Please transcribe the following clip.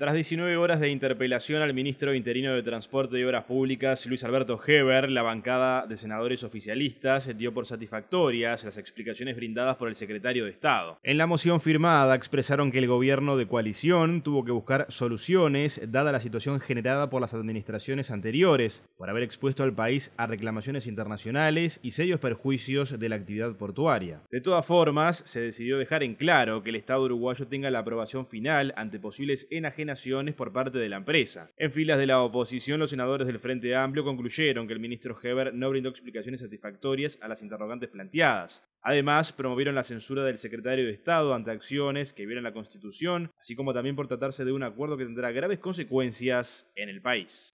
Tras 19 horas de interpelación al ministro interino de Transporte y Obras Públicas, Luis Alberto Heber, la bancada de senadores oficialistas dio por satisfactorias las explicaciones brindadas por el secretario de Estado. En la moción firmada expresaron que el gobierno de coalición tuvo que buscar soluciones dada la situación generada por las administraciones anteriores, por haber expuesto al país a reclamaciones internacionales y serios perjuicios de la actividad portuaria. De todas formas, se decidió dejar en claro que el Estado uruguayo tenga la aprobación final ante posibles enajenaciones Acciones por parte de la empresa. En filas de la oposición, los senadores del Frente Amplio concluyeron que el ministro Heber no brindó explicaciones satisfactorias a las interrogantes planteadas. Además, promovieron la censura del secretario de Estado ante acciones que violan la Constitución, así como también por tratarse de un acuerdo que tendrá graves consecuencias en el país.